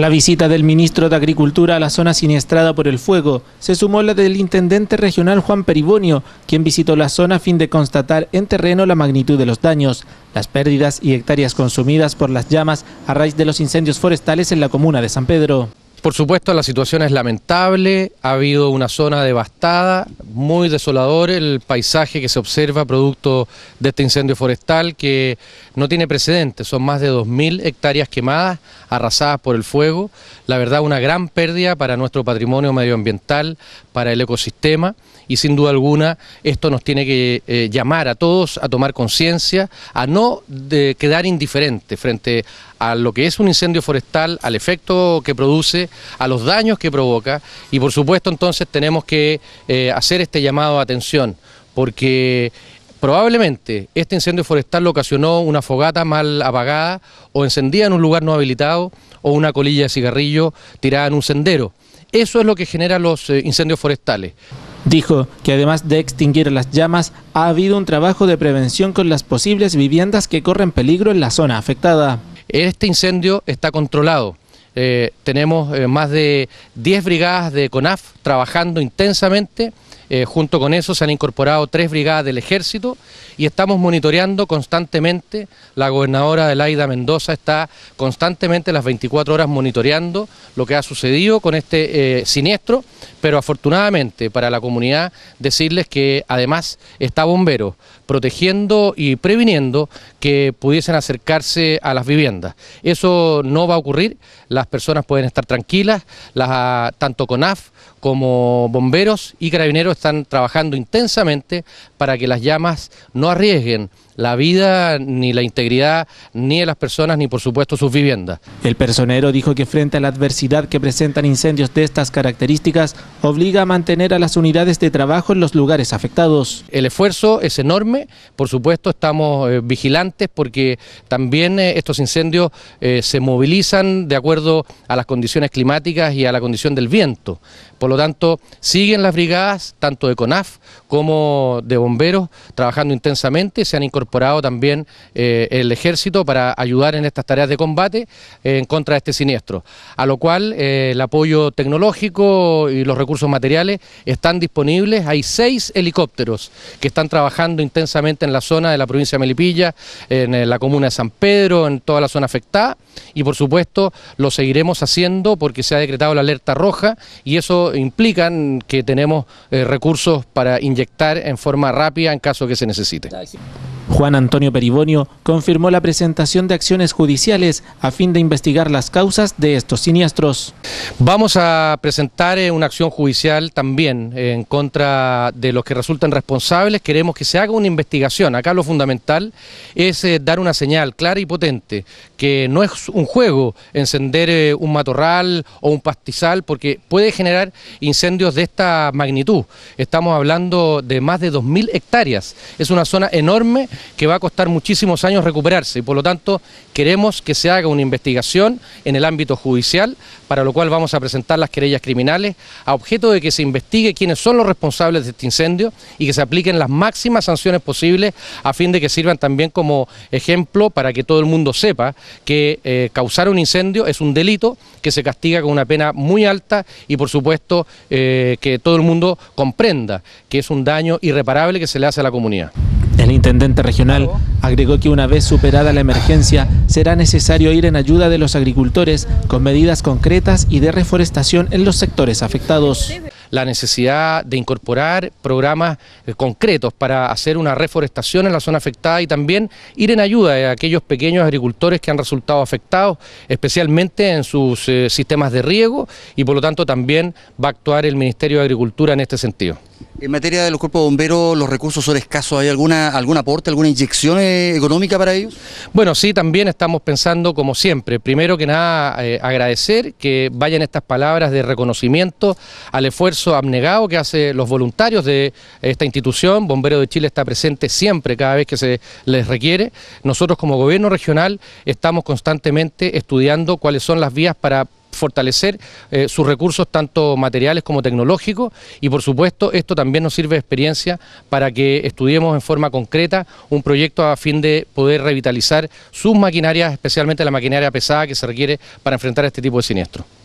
la visita del ministro de Agricultura a la zona siniestrada por el fuego se sumó la del intendente regional Juan Peribonio, quien visitó la zona a fin de constatar en terreno la magnitud de los daños, las pérdidas y hectáreas consumidas por las llamas a raíz de los incendios forestales en la comuna de San Pedro. Por supuesto, la situación es lamentable, ha habido una zona devastada, muy desolador el paisaje que se observa producto de este incendio forestal que no tiene precedentes, son más de 2.000 hectáreas quemadas, arrasadas por el fuego, la verdad una gran pérdida para nuestro patrimonio medioambiental, para el ecosistema y sin duda alguna esto nos tiene que eh, llamar a todos a tomar conciencia, a no quedar indiferentes frente a lo que es un incendio forestal, al efecto que produce, a los daños que provoca y por supuesto entonces tenemos que eh, hacer este llamado a atención porque Probablemente este incendio forestal lo ocasionó una fogata mal apagada o encendida en un lugar no habilitado o una colilla de cigarrillo tirada en un sendero. Eso es lo que genera los eh, incendios forestales. Dijo que además de extinguir las llamas, ha habido un trabajo de prevención con las posibles viviendas que corren peligro en la zona afectada. Este incendio está controlado. Eh, tenemos eh, más de 10 brigadas de CONAF trabajando intensamente eh, junto con eso se han incorporado tres brigadas del ejército y estamos monitoreando constantemente. La gobernadora Laida Mendoza está constantemente las 24 horas monitoreando lo que ha sucedido con este eh, siniestro, pero afortunadamente para la comunidad decirles que además está bombero protegiendo y previniendo que pudiesen acercarse a las viviendas. Eso no va a ocurrir, las personas pueden estar tranquilas, ...tanto tanto CONAF como bomberos y carabineros están trabajando intensamente para que las llamas no arriesguen la vida, ni la integridad, ni de las personas, ni por supuesto sus viviendas. El personero dijo que frente a la adversidad que presentan incendios de estas características, obliga a mantener a las unidades de trabajo en los lugares afectados. El esfuerzo es enorme, por supuesto estamos eh, vigilantes porque también eh, estos incendios eh, se movilizan de acuerdo a las condiciones climáticas y a la condición del viento. Por lo tanto, siguen las brigadas, tanto de CONAF como de bomberos, trabajando intensamente, se han incorporado también eh, el ejército para ayudar en estas tareas de combate eh, en contra de este siniestro, a lo cual eh, el apoyo tecnológico y los recursos materiales están disponibles. Hay seis helicópteros que están trabajando intensamente en la zona de la provincia de Melipilla, en la comuna de San Pedro, en toda la zona afectada y por supuesto lo seguiremos haciendo porque se ha decretado la alerta roja y eso implica que tenemos recursos para inyectar en forma rápida en caso que se necesite. Juan Antonio Peribonio confirmó la presentación de acciones judiciales a fin de investigar las causas de estos siniestros. Vamos a presentar eh, una acción judicial también eh, en contra de los que resulten responsables. Queremos que se haga una investigación. Acá lo fundamental es eh, dar una señal clara y potente que no es un juego encender un matorral o un pastizal porque puede generar incendios de esta magnitud. Estamos hablando de más de 2.000 hectáreas. Es una zona enorme que va a costar muchísimos años recuperarse y por lo tanto queremos que se haga una investigación en el ámbito judicial, para lo cual vamos a presentar las querellas criminales a objeto de que se investigue quiénes son los responsables de este incendio y que se apliquen las máximas sanciones posibles a fin de que sirvan también como ejemplo para que todo el mundo sepa que eh, causar un incendio es un delito que se castiga con una pena muy alta y por supuesto eh, que todo el mundo comprenda que es un daño irreparable que se le hace a la comunidad. El intendente regional agregó que una vez superada la emergencia, será necesario ir en ayuda de los agricultores con medidas concretas y de reforestación en los sectores afectados la necesidad de incorporar programas eh, concretos para hacer una reforestación en la zona afectada y también ir en ayuda de aquellos pequeños agricultores que han resultado afectados, especialmente en sus eh, sistemas de riego y por lo tanto también va a actuar el Ministerio de Agricultura en este sentido. En materia de los cuerpos de bomberos, los recursos son escasos. ¿Hay alguna algún aporte, alguna inyección eh, económica para ellos? Bueno, sí, también estamos pensando, como siempre, primero que nada, eh, agradecer que vayan estas palabras de reconocimiento al esfuerzo abnegado que hacen los voluntarios de esta institución. Bombero de Chile está presente siempre, cada vez que se les requiere. Nosotros, como gobierno regional, estamos constantemente estudiando cuáles son las vías para fortalecer eh, sus recursos tanto materiales como tecnológicos y por supuesto esto también nos sirve de experiencia para que estudiemos en forma concreta un proyecto a fin de poder revitalizar sus maquinarias, especialmente la maquinaria pesada que se requiere para enfrentar este tipo de siniestros.